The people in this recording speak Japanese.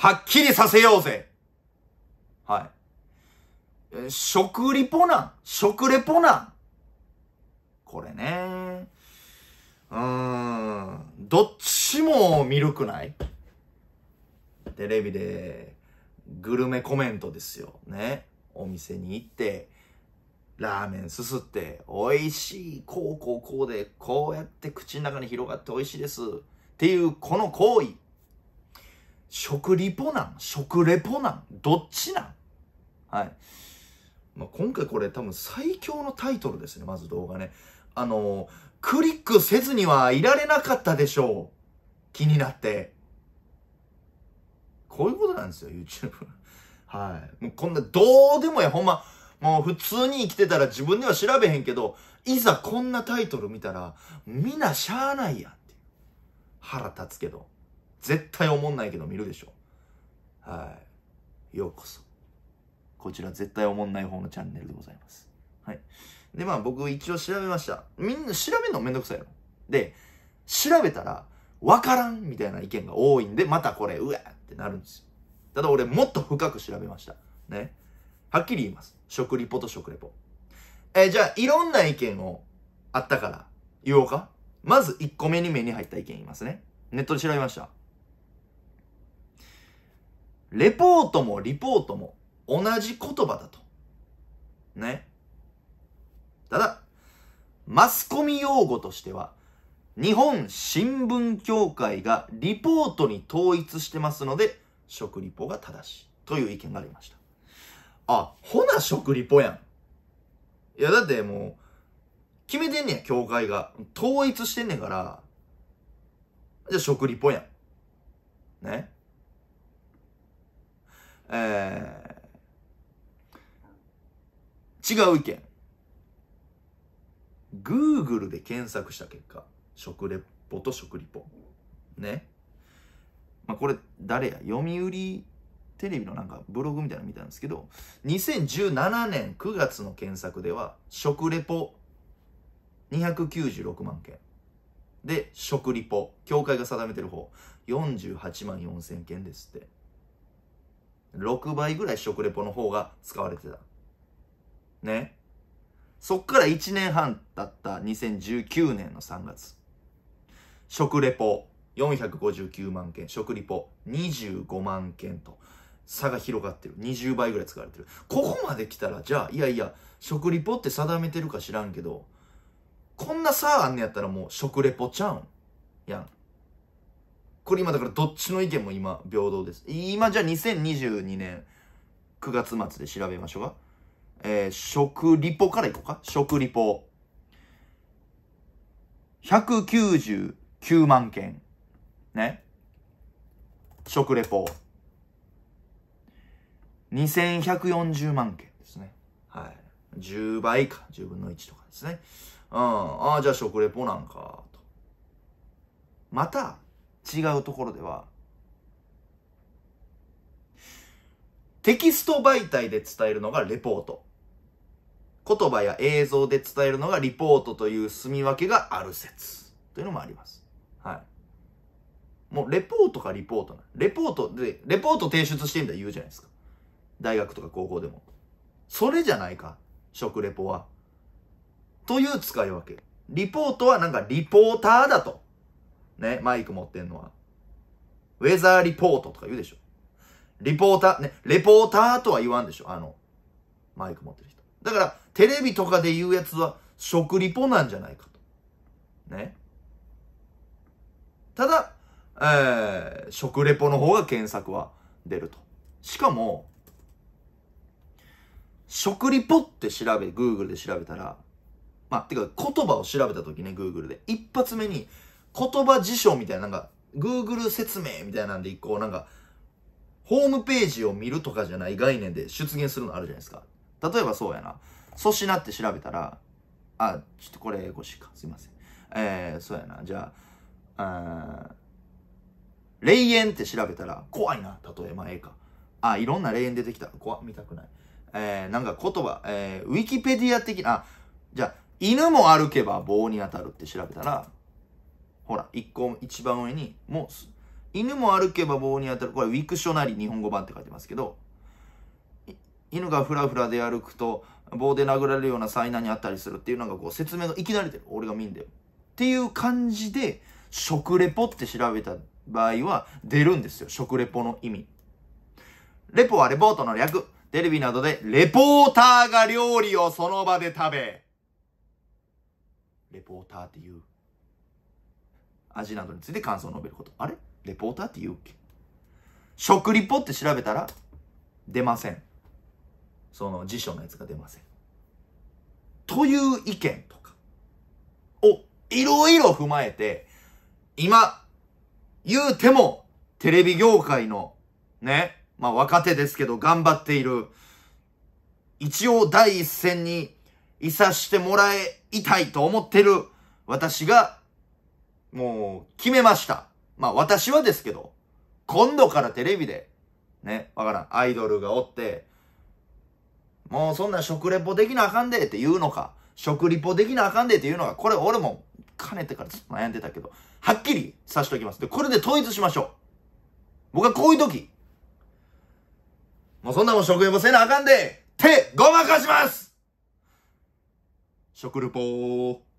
はっきりさせようぜ。はい。食リポな、食レポな。これね。うーん。どっちもミルクないテレビでグルメコメントですよ。ね。お店に行って、ラーメンすすって、美味しい、こうこうこうで、こうやって口の中に広がって美味しいです。っていう、この行為。食リポなん食レポなんどっちなんはい。まあ、今回これ多分最強のタイトルですね、まず動画ね。あのー、クリックせずにはいられなかったでしょう。気になって。こういうことなんですよ、YouTube。はい。もうこんな、どうでもええ、ほんま。もう普通に生きてたら自分では調べへんけど、いざこんなタイトル見たら、みんなしゃあないやんって腹立つけど。絶対思んないけど見るでしょはいようこそこちら絶対思んない方のチャンネルでございますはいでまあ僕一応調べましたみんな調べるのめんどくさいので調べたら分からんみたいな意見が多いんでまたこれうわってなるんですよただ俺もっと深く調べましたねはっきり言います食リポと食レポえー、じゃあいろんな意見をあったから言おうかまず1個目に目に入った意見言いますねネットで調べましたレポートもリポートも同じ言葉だと。ね。ただ、マスコミ用語としては、日本新聞協会がリポートに統一してますので、食リポが正しいという意見がありました。あ、ほな食リポやん。いや、だってもう、決めてんねや、協会が。統一してんねんから、じゃあ食リポやん。ね。えー、違う意見。Google で検索した結果、食レポと食リポ。ね。まあ、これ、誰や読売テレビのなんかブログみたいなの見たんですけど、2017年9月の検索では、食レポ296万件。で、食リポ、協会が定めてる方、48万4000件ですって。6倍ぐらい食レポの方が使われてた。ね。そっから1年半経った2019年の3月。食レポ459万件、食リポ25万件と差が広がってる。20倍ぐらい使われてる。ここまで来たら、じゃあ、いやいや、食リポって定めてるか知らんけど、こんな差あんねやったらもう食レポちゃうん。やん。これ今だからどっちの意見も今平等です。今じゃあ2022年9月末で調べましょうか。えー、食リポからいこうか。食リポ。199万件。ね。食レポ。2140万件ですね。はい。10倍か。10分の1とかですね。うん。ああ、じゃあ食レポなんか、また、違うところでは、テキスト媒体で伝えるのがレポート。言葉や映像で伝えるのがリポートという住み分けがある説というのもあります。はい。もうレポートかリポートな。レポートで、レポート提出してみたら言うじゃないですか。大学とか高校でも。それじゃないか。食レポは。という使い分け。リポートはなんかリポーターだと。ね、マイク持ってんのは。ウェザーリポートとか言うでしょ。リポーター、ね、レポーターとは言わんでしょ。あの、マイク持ってる人。だから、テレビとかで言うやつは、食リポなんじゃないかと。ね。ただ、えー、食レポの方が検索は出ると。しかも、食リポって調べ、Google で調べたら、まあ、てか言葉を調べた時ね、Google で。一発目に、言葉辞書みたいな、なんか、Google 説明みたいなんで一個、なんか、ホームページを見るとかじゃない概念で出現するのあるじゃないですか。例えばそうやな。粗品って調べたら、あ、ちょっとこれ英語しか。すいません。えー、そうやな。じゃあ、あ霊園って調べたら、怖いな。例えば、ええか。あ、いろんな霊園出てきた。怖、見たくない。えー、なんか言葉、えー、ウィキペディア的な、あ、じゃあ、犬も歩けば棒に当たるって調べたら、ほら、一個、一番上に、もう、犬も歩けば棒に当たる。これ、ウィクショナリ日本語版って書いてますけど、犬がふらふらで歩くと、棒で殴られるような災難にあったりするっていうなんかこう説明がいきなりてる。俺が見んだよ。っていう感じで、食レポって調べた場合は出るんですよ。食レポの意味。レポはレポートの略。テレビなどで、レポーターが料理をその場で食べ。レポーターっていう。味などについて感想を述べること。あれレポーターって言うっけ食リポって調べたら出ません。その辞書のやつが出ません。という意見とかをいろいろ踏まえて、今、言うてもテレビ業界のね、まあ若手ですけど頑張っている、一応第一線にいさしてもらいたいと思ってる私がもう、決めました。まあ、私はですけど、今度からテレビで、ね、わからん、アイドルがおって、もうそんな食レポできなあかんでって言うのか、食リポできなあかんでって言うのか、これ俺も、かねてからょっと悩んでたけど、はっきりさしておきます。で、これで統一しましょう。僕はこういう時、もうそんなもん食レポせなあかんで、手、ごまかします食レポー。